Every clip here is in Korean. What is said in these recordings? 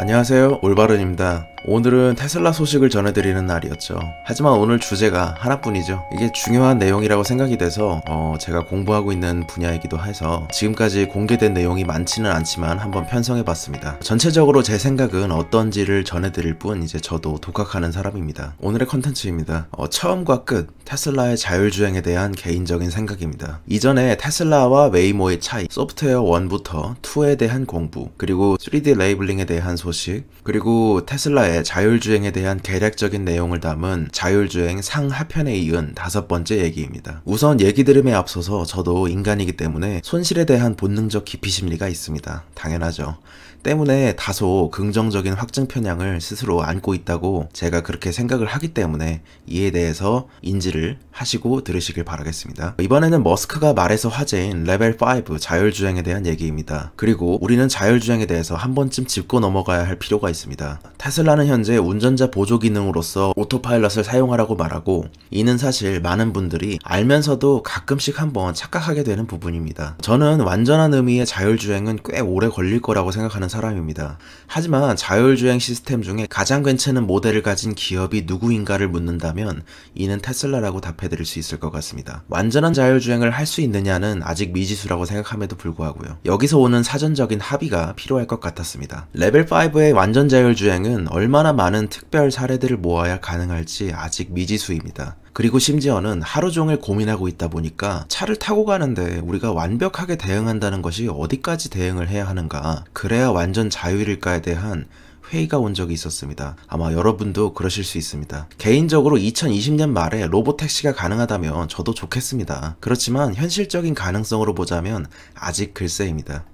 안녕하세요 올바른입니다. 오늘은 테슬라 소식을 전해드리는 날이었죠. 하지만 오늘 주제가 하나뿐이죠. 이게 중요한 내용이라고 생각이 돼서 어 제가 공부하고 있는 분야이기도 해서 지금까지 공개된 내용이 많지는 않지만 한번 편성해봤습니다. 전체적으로 제 생각은 어떤지를 전해드릴 뿐 이제 저도 독학하는 사람입니다. 오늘의 컨텐츠입니다. 어 처음과 끝 테슬라의 자율주행에 대한 개인적인 생각입니다. 이전에 테슬라와 웨이모의 차이, 소프트웨어 1부터 2에 대한 공부, 그리고 3D 레이블링에 대한 소식, 그리고 테슬라 4차에 자율주행에 대한 개략적인 내용을 담은 자율주행 상하편에 이은 다섯 번째 얘기입니다. 우선 얘기 들음에 앞서서 저도 인간이기 때문에 손실에 대한 본능적 기피 심리가 있습니다. 당연하죠. 때문에 다소 긍정적인 확증 편향을 스스로 안고 있다고 제가 그렇게 생각을 하기 때문에 이에 대해서 인지를 하시고 들으시길 바라겠습니다. 이번에는 머스크가 말해서 화제인 레벨 5 자율주행에 대한 얘기입니다. 그리고 우리는 자율주행에 대해서 한 번쯤 짚고 넘어가야 할 필요가 있습니다. 테슬라는 차는 현재 운전자 보조 기능으로서 오토파일럿을 사용하라고 말하고 이는 사실 많은 분들이 알면서도 가끔씩 한번 착각하게 되는 부분입니다. 저는 완전한 의미의 자율주행은 꽤 오래 걸릴 거라고 생각하는 사람입니다. 하지만 자율주행 시스템 중에 가장 괜찮은 모델을 가진 기업이 누구인가를 묻는다면 이는 테슬라라고 답해드릴 수 있을 것 같습니다. 완전한 자율주행을 할 수 있느냐는 아직 미지수라고 생각함에도 불구하고요. 여기서 오는 사전적인 합의가 필요할 것 같았습니다. 레벨 5의 완전 자율주행은 얼마 얼마나 많은 특별 사례들을 모아야 가능할지 아직 미지수입니다. 그리고 심지어는 하루 종일 고민하고 있다 보니까 차를 타고 가는데 우리가 완벽하게 대응한다는 것이 어디까지 대응을 해야 하는가, 그래야 완전 자유일까에 대한 회의가 온 적이 있었습니다. 아마 여러분도 그러실 수 있습니다. 개인적으로 2020년 말에 로봇 택시가 가능하다면 저도 좋겠습니다. 그렇지만 현실적인 가능성으로 보자면 아직 글쎄입니다.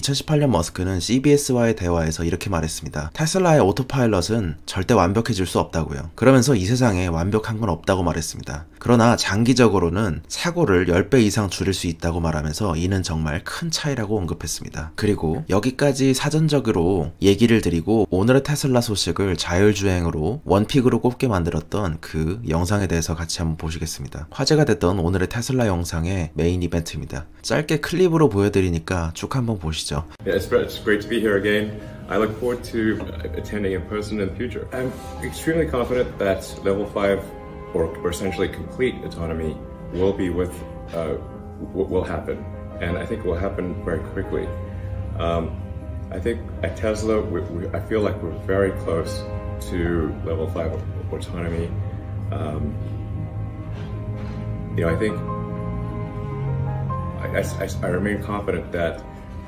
2018년 머스크는 CBS와의 대화에서 이렇게 말했습니다. 테슬라의 오토파일럿은 절대 완벽해질 수 없다고요. 그러면서 이 세상에 완벽한 건 없다고 말했습니다. 그러나 장기적으로는 사고를 10배 이상 줄일 수 있다고 말하면서 이는 정말 큰 차이라고 언급했습니다. 그리고 여기까지 사전적으로 얘기를 드리고 오늘의 테슬라 소식을 자율주행으로 원픽으로 꼽게 만들었던 그 영상에 대해서 같이 한번 보시겠습니다. 화제가 됐던 오늘의 테슬라 영상의 메인 이벤트입니다. 짧게 클립으로 보여드리니까 쭉 한번 보시죠. still. Yeah, it's great to be here again. I look forward to attending in person in the future. I'm extremely confident that level five or, or essentially complete autonomy will be with, uh, will happen. And I think it will happen very quickly. Um, I think at Tesla, we, we, I feel like we're very close to level five autonomy. Um, you know, I think I, I, I remain confident that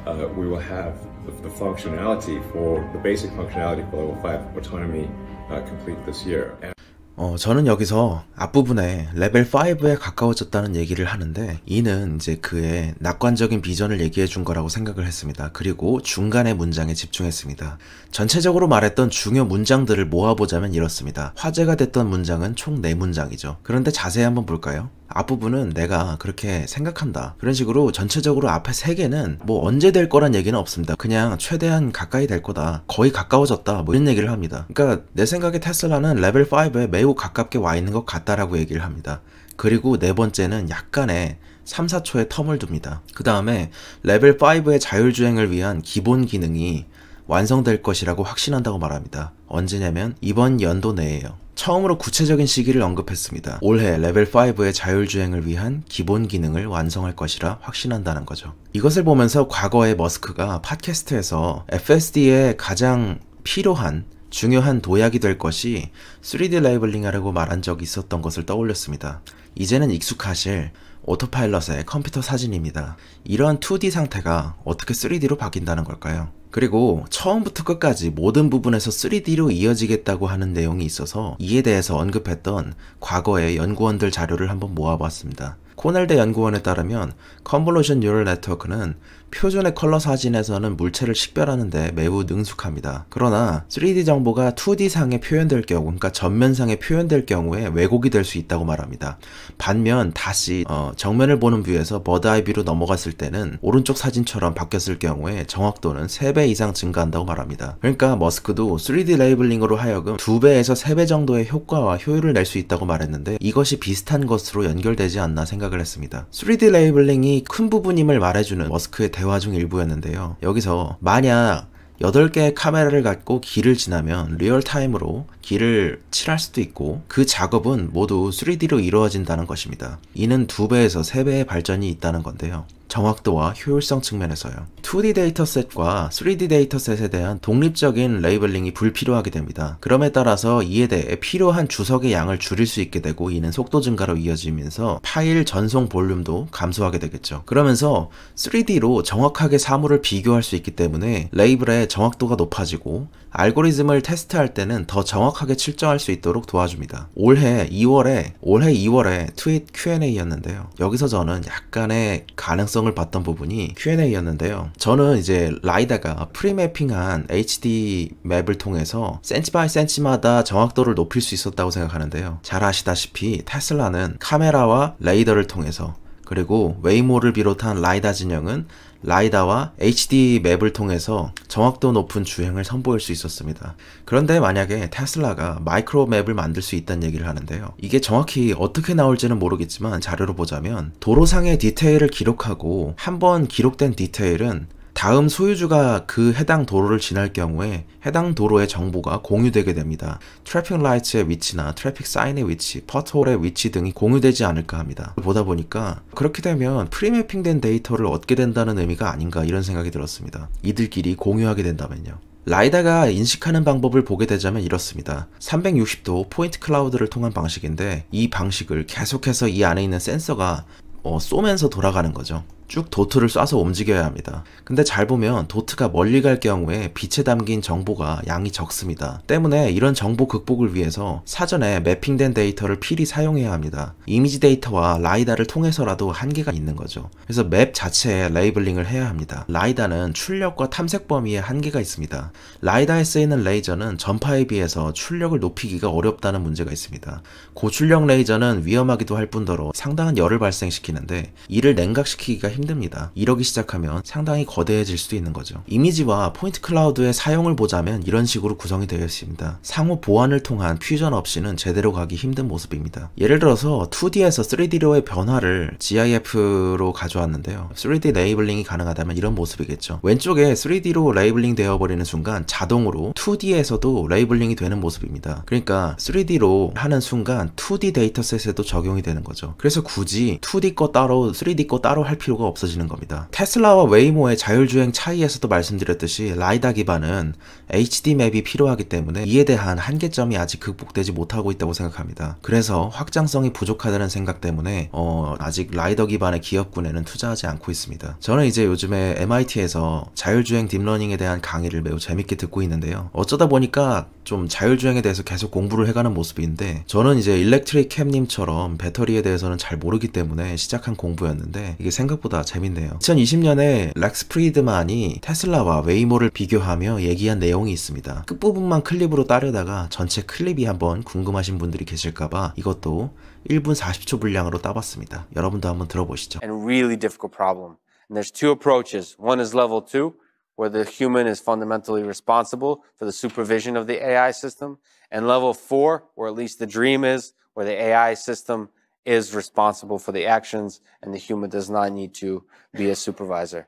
uh, we will have the, the, functionality for the basic functionality for level 5 autonomy uh, complete this year. And 어, 저는 여기서 앞부분에 레벨 5에 가까워졌다는 얘기를 하는데 이는 이제 그의 낙관적인 비전을 얘기해 준 거라고 생각을 했습니다. 그리고 중간의 문장에 집중했습니다. 전체적으로 말했던 중요 문장들을 모아보자면 이렇습니다. 화제가 됐던 문장은 총 4문장이죠. 그런데 자세히 한번 볼까요? 앞부분은 내가 그렇게 생각한다. 그런 식으로 전체적으로 앞에 세 개는 뭐 언제 될 거란 얘기는 없습니다. 그냥 최대한 가까이 될 거다. 거의 가까워졌다. 뭐 이런 얘기를 합니다. 그러니까 내 생각에 테슬라는 레벨 5에 매우 가깝게 와 있는 것 같다라고 얘기를 합니다. 그리고 네 번째는 약간의 3, 4초의 텀을 둡니다. 그 다음에 레벨 5의 자율주행을 위한 기본 기능이 완성될 것이라고 확신한다고 말합니다. 언제냐면 이번 연도 내에요. 처음으로 구체적인 시기를 언급했습니다. 올해 레벨 5의 자율주행을 위한 기본 기능을 완성할 것이라 확신한다는 거죠. 이것을 보면서 과거에 머스크가 팟캐스트에서 FSD의 가장 필요한 중요한 도약이 될 것이 3D 라이블링 이라고 말한 적이 있었던 것을 떠올렸습니다. 이제는 익숙하실 오토파일럿의 컴퓨터 사진입니다. 이러한 2D 상태가 어떻게 3D로 바뀐다는 걸까요? 그리고 처음부터 끝까지 모든 부분에서 3D로 이어지겠다고 하는 내용이 있어서 이에 대해서 언급했던 과거의 연구원들 자료를 한번 모아봤습니다. 코넬대 연구원에 따르면 컨볼루션 뉴럴 네트워크는 표준의 컬러 사진에서는 물체를 식별하는데 매우 능숙합니다. 그러나 3D 정보가 2D상에 표현될 경우, 그러니까 전면상에 표현될 경우에 왜곡이 될 수 있다고 말합니다. 반면 다시 어, 정면을 보는 뷰에서 버드아이비로 넘어갔을 때는 오른쪽 사진처럼 바뀌었을 경우에 정확도는 3배 이상 증가한다고 말합니다. 그러니까 머스크도 3D 레이블링으로 하여금 2배에서 3배 정도의 효과와 효율을 낼 수 있다고 말했는데 이것이 비슷한 것으로 연결되지 않나 생각을 했습니다. 3D 레이블링이 큰 부분임을 말해주는 머스크의 대화 중 일부였는데요. 여기서 만약 8개의 카메라를 갖고 길을 지나면 리얼타임으로 길을 칠할 수도 있고 그 작업은 모두 3D로 이루어진다는 것입니다. 이는 2배에서 3배의 발전이 있다는 건데요. 정확도와 효율성 측면에서요. 2D 데이터셋과 3D 데이터셋에 대한 독립적인 레이블링이 불필요하게 됩니다. 그럼에 따라서 이에 대해 필요한 주석의 양을 줄일 수 있게 되고 이는 속도 증가로 이어지면서 파일 전송 볼륨도 감소하게 되겠죠. 그러면서 3D로 정확하게 사물을 비교할 수 있기 때문에 레이블의 정확도가 높아지고 알고리즘을 테스트할 때는 더 정확하게 측정할수 있도록 도와줍니다. 올해 2월에 올해 2월에 트윗 Q&A였는데요. 여기서 저는 약간의 가능성 감성을 봤던 부분이 Q&A였는데요. 저는 이제 라이다가 프리매핑한 HD 맵을 통해서 센치 바이 센치마다 정확도를 높일 수 있었다고 생각하는데요. 잘 아시다시피 테슬라는 카메라와 레이더를 통해서 그리고 웨이모를 비롯한 라이다 진영은 라이다와 HD 맵을 통해서 정확도 높은 주행을 선보일 수 있었습니다. 그런데 만약에 테슬라가 마이크로 맵을 만들 수 있다는 얘기를 하는데요. 이게 정확히 어떻게 나올지는 모르겠지만 자료로 보자면 도로상의 디테일을 기록하고 한번 기록된 디테일은 다음 소유주가 그 해당 도로를 지날 경우에 해당 도로의 정보가 공유되게 됩니다. 트래픽 라이트의 위치나 트래픽 사인의 위치, 퍼트홀의 위치 등이 공유되지 않을까 합니다. 보다 보니까 그렇게 되면 프리매핑된 데이터를 얻게 된다는 의미가 아닌가 이런 생각이 들었습니다. 이들끼리 공유하게 된다면요. 라이다가 인식하는 방법을 보게 되자면 이렇습니다. 360도 포인트 클라우드를 통한 방식인데 이 방식을 계속해서 이 안에 있는 센서가 어, 쏘면서 돌아가는 거죠. 쭉 도트를 쏴서 움직여야 합니다. 근데 잘 보면 도트가 멀리 갈 경우에 빛에 담긴 정보가 양이 적습니다. 때문에 이런 정보 극복을 위해서 사전에 매핑된 데이터를 필히 사용해야 합니다. 이미지 데이터와 라이다를 통해서라도 한계가 있는 거죠. 그래서 맵 자체에 레이블링을 해야 합니다. 라이다는 출력과 탐색 범위에 한계가 있습니다. 라이다에 쓰이는 레이저는 전파에 비해서 출력을 높이기가 어렵다는 문제가 있습니다. 고출력 레이저는 위험하기도 할 뿐더러 상당한 열을 발생시키는데 이를 냉각시키기가 힘 힘듭니다. 이러기 시작하면 상당히 거대해질 수도 있는 거죠. 이미지와 포인트 클라우드의 사용을 보자면 이런 식으로 구성이 되어 있습니다. 상호 보완을 통한 퓨전 없이는 제대로 가기 힘든 모습입니다. 예를 들어서 2D에서 3D로의 변화를 GIF로 가져왔는데요. 3D 레이블링이 가능하다면 이런 모습이겠죠. 왼쪽에 3D로 레이블링 되어버리는 순간 자동으로 2D에서도 레이블링이 되는 모습입니다. 그러니까 3D로 하는 순간 2D 데이터셋에도 적용이 되는 거죠. 그래서 굳이 2D 거 따로 3D 거 따로 할 필요가 없어지는 겁니다. 테슬라와 웨이모의 자율주행 차이에서도 말씀드렸듯이 라이다 기반은 HD 맵이 필요하기 때문에 이에 대한 한계점이 아직 극복되지 못하고 있다고 생각합니다. 그래서 확장성이 부족하다는 생각 때문에 어, 아직 라이더 기반의 기업군에는 투자하지 않고 있습니다. 저는 이제 요즘에 MIT에서 자율주행 딥러닝에 대한 강의를 매우 재밌게 듣고 있는데요. 어쩌다 보니까 좀 자율주행에 대해서 계속 공부를 해가는 모습인데 저는 이제 일렉트릭 캠님처럼 배터리에 대해서는 잘 모르기 때문에 시작한 공부였는데 이게 생각보다 생각보다 재밌네요. 2020년에 렉스 프리드만이 테슬라와 웨이모를 비교하며 얘기한 내용이 있습니다. 끝부분만 클립으로 따르다가 전체 클립이 한번 궁금하신 분들이 계실까봐 이것도 1분 40초 분량으로 따봤습니다. 여러분도 한번 들어보시죠. And really difficult problem. And there's two approaches. One is level 2 where the human is fundamentally responsible for the supervision of the AI system and level 4 where at least the dream is where the AI system is responsible for the actions and the human does not need to be a supervisor.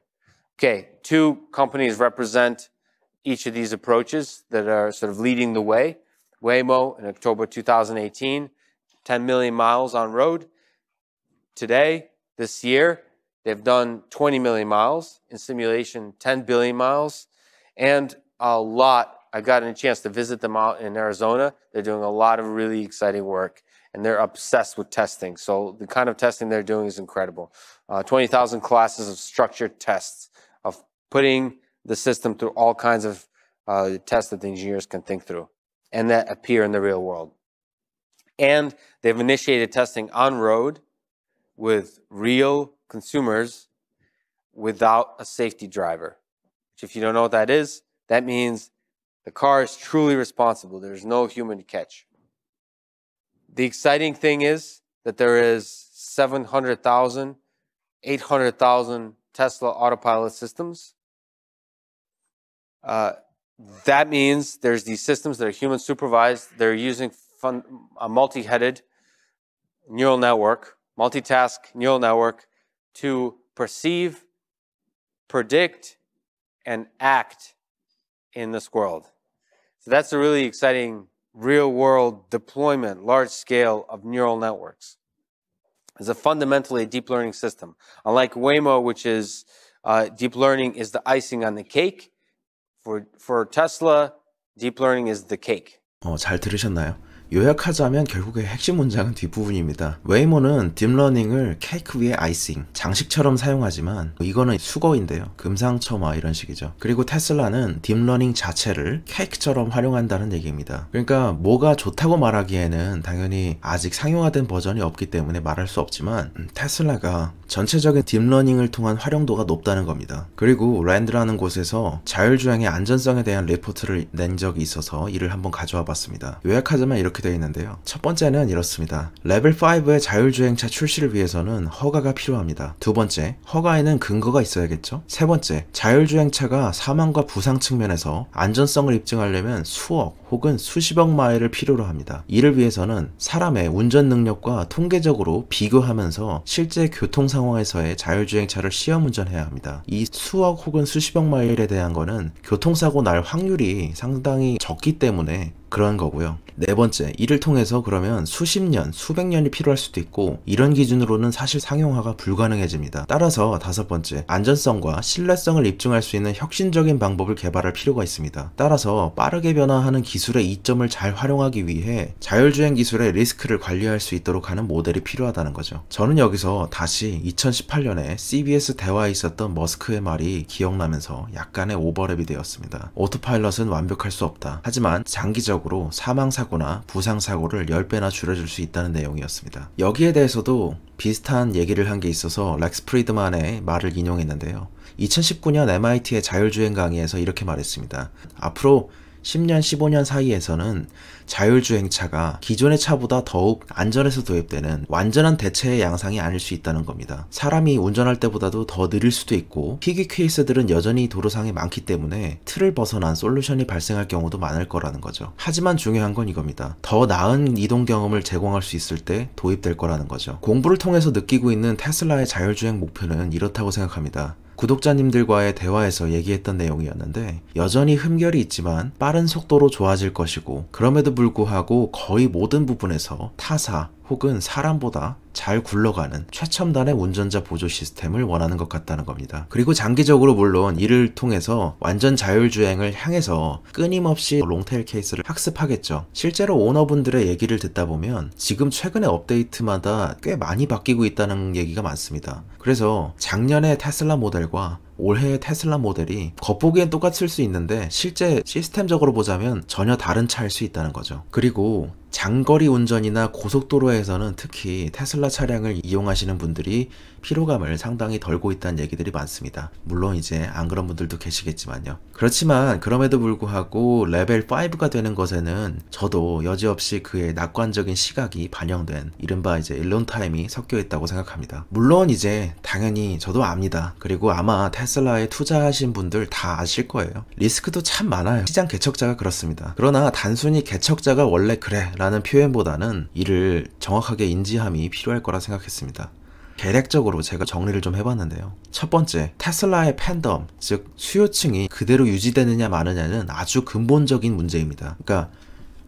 Okay, two companies represent each of these approaches that are sort of leading the way. Waymo in October 2018, 10 million miles on road. Today, this year, they've done 20 million miles in simulation, 10 billion miles, and a lot. I got a chance to visit them out in Arizona. They're doing a lot of really exciting work and they're obsessed with testing. So the kind of testing they're doing is incredible. Uh, 20,000 classes of structured tests, of putting the system through all kinds of uh, tests that the engineers can think through and that appear in the real world. And they've initiated testing on road with real consumers without a safety driver, which, if you don't know what that is, that means the car is truly responsible. There's no human catch. The exciting thing is that there is 700,000, 800,000 Tesla autopilot systems. Uh, that means there's these systems that are human supervised. They're using fun, a multi-headed neural network, multitask neural network to perceive, predict, and act in this world. So that's a really exciting real world deployment, large scale of neural networks. It's a fundamentally a deep learning system. Unlike Waymo, which is uh, deep learning is the icing on the cake, for, for Tesla, deep learning is the cake. 어, 잘 들으셨나요? 요약하자면 결국에 핵심 문장은 뒷부분입니다. 웨이모는 딥러닝을 케이크 위에 아이싱, 장식처럼 사용하지만 이거는 수거인데요. 금상첨화 이런 식이죠. 그리고 테슬라는 딥러닝 자체를 케이크처럼 활용한다는 얘기입니다. 그러니까 뭐가 좋다고 말하기에는 당연히 아직 상용화된 버전이 없기 때문에 말할 수 없지만 음, 테슬라가 전체적인 딥러닝을 통한 활용도가 높다는 겁니다. 그리고 랜드라는 곳에서 자율주행의 안전성에 대한 리포트를낸 적이 있어서 이를 한번 가져와 봤습니다. 요약하자면 이렇게 되어 있는데요. 첫 번째는 이렇습니다. 레벨 5의 자율주행차 출시를 위해서는 허가가 필요합니다. 두 번째, 허가에는 근거가 있어야겠죠? 세 번째, 자율주행차가 사망과 부상 측면에서 안전성을 입증하려면 수억, 혹은 수십억 마일을 필요로 합니다. 이를 위해서는 사람의 운전 능력과 통계적으로 비교하면서 실제 교통 상황에서의 자율주행차를 시험 운전해야 합니다. 이 수억 혹은 수십억 마일에 대한 것은 교통사고 날 확률이 상당히 적기 때문에 그런 거고요. 네 번째, 이를 통해서 그러면 수십 년, 수백 년이 필요할 수도 있고 이런 기준으로는 사실 상용화가 불가능해집니다. 따라서 다섯 번째, 안전성과 신뢰성을 입증할 수 있는 혁신적인 방법을 개발할 필요가 있습니다. 따라서 빠르게 변화하는 기술의 이점을 잘 활용하기 위해 자율주행 기술의 리스크를 관리할 수 있도록 하는 모델이 필요하다는 거죠. 저는 여기서 다시 2018년에 CBS 대화에 있었던 머스크의 말이 기억나면서 약간의 오버랩이 되었습니다. 오토파일럿은 완벽할 수 없다. 하지만 장기적으로 공격으로 사망사고나 부상사고를 10배나 줄여줄 수 있다는 내용이었습니다. 여기에 대해서도 비슷한 얘기를 한 게 있어서 렉스 프리드만의 말을 인용했는데요. 2019년 MIT의 자율주행 강의에서 이렇게 말했습니다. 앞으로 10년, 15년 사이에서는 자율주행차가 기존의 차보다 더욱 안전에서 도입되는 완전한 대체의 양상이 아닐 수 있다는 겁니다. 사람이 운전할 때보다도 더 느릴 수도 있고 희귀 케이스들은 여전히 도로상에 많기 때문에 틀을 벗어난 솔루션이 발생할 경우도 많을 거라는 거죠. 하지만 중요한 건 이겁니다. 더 나은 이동 경험을 제공할 수 있을 때 도입될 거라는 거죠. 공부를 통해서 느끼고 있는 테슬라의 자율주행 목표는 이렇다고 생각합니다. 구독자님들과의 대화에서 얘기했던 내용이었는데 여전히 흠결이 있지만 빠른 속도로 좋아질 것이고 그럼에도 불구하고 거의 모든 부분에서 타사, 혹은 사람보다 잘 굴러가는 최첨단의 운전자 보조 시스템을 원하는 것 같다는 겁니다. 그리고 장기적으로 물론 이를 통해서 완전 자율주행을 향해서 끊임없이 롱테일 케이스를 학습하겠죠. 실제로 오너분들의 얘기를 듣다 보면 지금 최근의 업데이트마다 꽤 많이 바뀌고 있다는 얘기가 많습니다. 그래서 작년에 테슬라 모델과 올해의 테슬라 모델이 겉보기엔 똑같을 수 있는데 실제 시스템적으로 보자면 전혀 다른 차일 수 있다는 거죠. 그리고 장거리 운전이나 고속도로에서는 특히 테슬라 차량을 이용하시는 분들이 피로감을 상당히 덜고 있다는 얘기들이 많습니다. 물론 이제 안 그런 분들도 계시겠지만요. 그렇지만 그럼에도 불구하고 레벨 5가 되는 것에는 저도 여지없이 그의 낙관적인 시각이 반영된 이른바 이제 일론 타임이 섞여 있다고 생각합니다. 물론 이제 당연히 저도 압니다. 그리고 아마 테슬라 테슬라에 투자하신 분들 다 아실 거예요. 리스크도 참 많아요. 시장 개척자가 그렇습니다. 그러나 단순히 개척자가 원래 그래 라는 표현보다는 이를 정확하게 인지함이 필요할 거라 생각했습니다. 계략적으로 제가 정리를 좀 해봤는데요. 첫 번째, 테슬라의 팬덤, 즉 수요층이 그대로 유지되느냐 마느냐는 아주 근본적인 문제입니다. 그러니까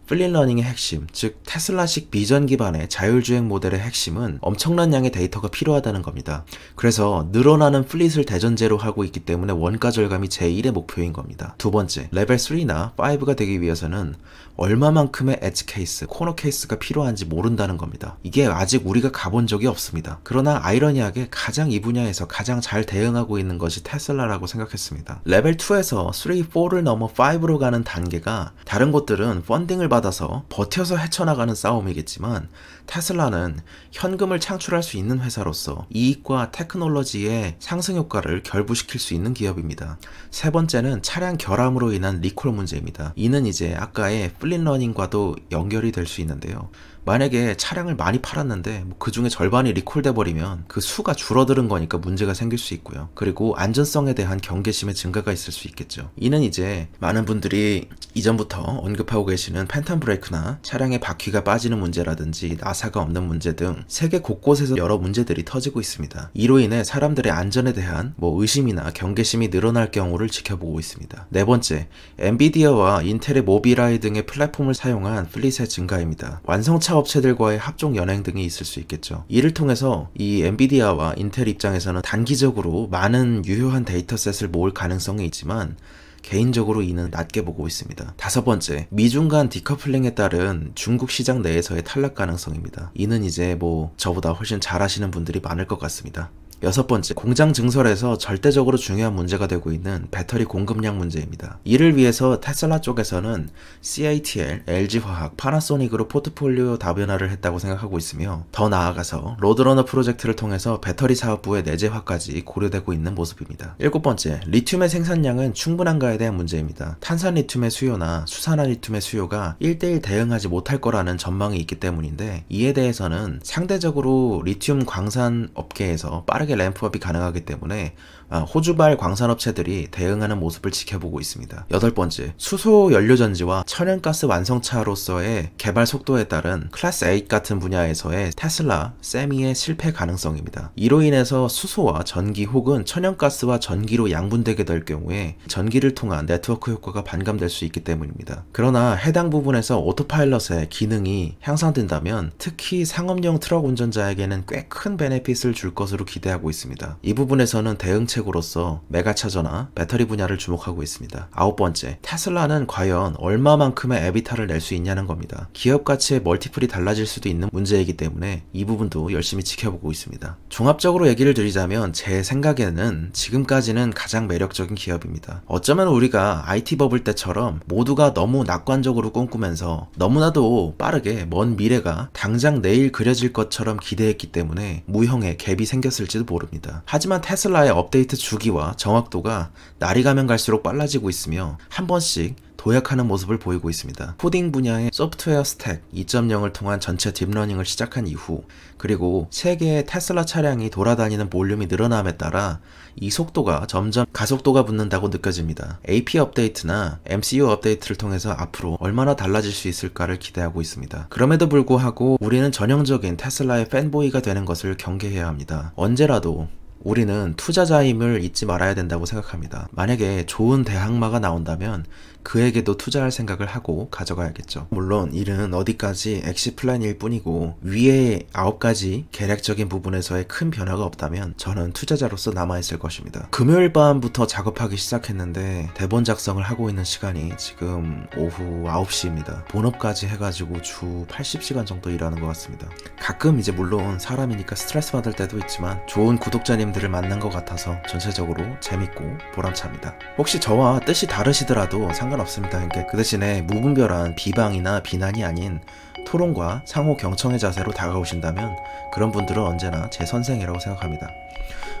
플린러닝의 핵심, 즉 테슬라식 비전 기반의 자율주행 모델의 핵심은 엄청난 양의 데이터가 필요하다는 겁니다. 그래서 늘어나는 플릿을 대전제로 하고 있기 때문에 원가 절감이 제1의 목표인 겁니다. 두 번째, 레벨 3나 5가 되기 위해서는 얼마만큼의 에지 케이스, 코너 케이스가 필요한지 모른다는 겁니다. 이게 아직 우리가 가본 적이 없습니다. 그러나 아이러니하게 가장 이 분야에서 가장 잘 대응하고 있는 것이 테슬라라고 생각했습니다. 레벨 2에서 3, 4를 넘어 5로 가는 단계가 다른 곳들은 펀딩을 받아서 버텨서 헤쳐나가는 싸움이겠지만 테슬라는 현금을 창출할 수 있는 회사로서 이익과 테크놀로지의 상승 효과를 결부시킬 수 있는 기업입니다. 세 번째는 차량 결함으로 인한 리콜 문제입니다. 이는 이제 아까의 플린 러닝과도 연결이 될 수 있는데요. 만약에 차량을 많이 팔았는데 뭐 그 중에 절반이 리콜돼 버리면 그 수가 줄어드는 거니까 문제가 생길 수 있고요. 그리고 안전성에 대한 경계심의 증가가 있을 수 있겠죠. 이는 이제 많은 분들이 이전부터 언급하고 계시는 팬텀 브레이크나 차량의 바퀴가 빠지는 문제라든지 나사가 없는 문제 등 세계 곳곳에서 여러 문제들이 터지고 있습니다. 이로 인해 사람들의 안전에 대한 뭐 의심이나 경계심이 늘어날 경우를 지켜보고 있습니다. 네 번째, 엔비디아와 인텔의 모비라이 등의 플랫폼을 사용한 플릿의 증가입니다. 완성차 2 업체들과의 합종 연행 등이 있을 수 있겠죠. 이를 통해서 이 엔비디아와 인텔 입장에서는 단기적으로 많은 유효한 데이터셋을 모을 가능성이 있지만 개인적으로 이는 낮게 보고 있습니다. 다섯 번째, 미중 간 디커플링에 따른 중국 시장 내에서의 탈락 가능성입니다. 이는 이제 뭐 저보다 훨씬 잘하시는 분들이 많을 것 같습니다. 여섯 번째, 공장 증설에서 절대적으로 중요한 문제가 되고 있는 배터리 공급량 문제입니다. 이를 위해서 테슬라 쪽에서는 CATL, LG화학, 파나소닉으로 포트폴리오 다변화를 했다고 생각하고 있으며 더 나아가서 로드러너 프로젝트를 통해서 배터리 사업부의 내재화까지 고려되고 있는 모습입니다. 일곱 번째, 리튬의 생산량은 충분한가에 대한 문제입니다. 탄산 리튬의 수요나 수산화 리튬의 수요가 1대1 대응하지 못할 거라는 전망이 있기 때문인데 이에 대해서는 상대적으로 리튬 광산 업계에서 빠르게 램프업이 가능하기 때문에 아, 호주발 광산업체들이 대응하는 모습을 지켜보고 있습니다. 여덟 번째, 수소 연료전지와 천연가스 완성차로서의 개발 속도에 따른 클래스 A 같은 분야에서의 테슬라, 세미의 실패 가능성입니다. 이로 인해서 수소와 전기 혹은 천연가스와 전기로 양분되게 될 경우에 전기를 통한 네트워크 효과가 반감될 수 있기 때문입니다. 그러나 해당 부분에서 오토파일럿의 기능이 향상된다면 특히 상업용 트럭 운전자에게는 꽤 큰 베네핏을 줄 것으로 기대하고 있습니다. 이 부분에서는 대응책 해책으로서 메가차저나 배터리 분야를 주목하고 있습니다. 아홉 번째, 테슬라는 과연 얼마만큼의 에비타를 낼 수 있냐는 겁니다. 기업 가치의 멀티플이 달라질 수도 있는 문제이기 때문에 이 부분도 열심히 지켜보고 있습니다. 종합적으로 얘기를 드리자면 제 생각에는 지금까지는 가장 매력적인 기업입니다. 어쩌면 우리가 IT 버블 때처럼 모두가 너무 낙관적으로 꿈꾸면서 너무나도 빠르게 먼 미래가 당장 내일 그려질 것처럼 기대했기 때문에 무형의 갭이 생겼을지도 모릅니다. 하지만 테슬라의 업데이트 데이트 주기와 정확도가 날이 가면 갈수록 빨라지고 있으며 한 번씩 도약하는 모습을 보이고 있습니다. 코딩 분야의 소프트웨어 스택 2.0을 통한 전체 딥러닝을 시작한 이후 그리고 세계의 테슬라 차량이 돌아다니는 볼륨이 늘어남에 따라 이 속도가 점점 가속도가 붙는다고 느껴집니다. AP 업데이트나 MCU 업데이트를 통해서 앞으로 얼마나 달라질 수 있을까를 기대하고 있습니다. 그럼에도 불구하고 우리는 전형적인 테슬라의 팬보이가 되는 것을 경계해야 합니다. 언제라도 우리는 투자자임을 잊지 말아야 된다고 생각합니다. 만약에 좋은 대항마가 나온다면 그에게도 투자할 생각을 하고 가져가야겠죠. 물론 일은 어디까지 엑시 플랜일 뿐이고 위에 9가지 계략적인 부분에서의 큰 변화가 없다면 저는 투자자로서 남아있을 것입니다. 금요일 밤부터 작업하기 시작했는데 대본 작성을 하고 있는 시간이 지금 오후 9시입니다. 본업까지 해가지고 주 80시간 정도 일하는 것 같습니다. 가끔 이제 물론 사람이니까 스트레스 받을 때도 있지만 좋은 구독자님들을 만난 것 같아서 전체적으로 재밌고 보람찹니다. 혹시 저와 뜻이 다르시더라도 상관 생각 없습니다. 그러니까 그 대신에 무분별한 비방이나 비난이 아닌 토론과 상호 경청의 자세로 다가오신다면 그런 분들은 언제나 제 선생이라고 생각합니다.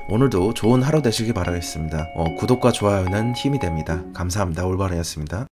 오늘도 좋은 하루 되시길 바라겠습니다. 어, 구독과 좋아요는 힘이 됩니다. 감사합니다. 올바른이습니다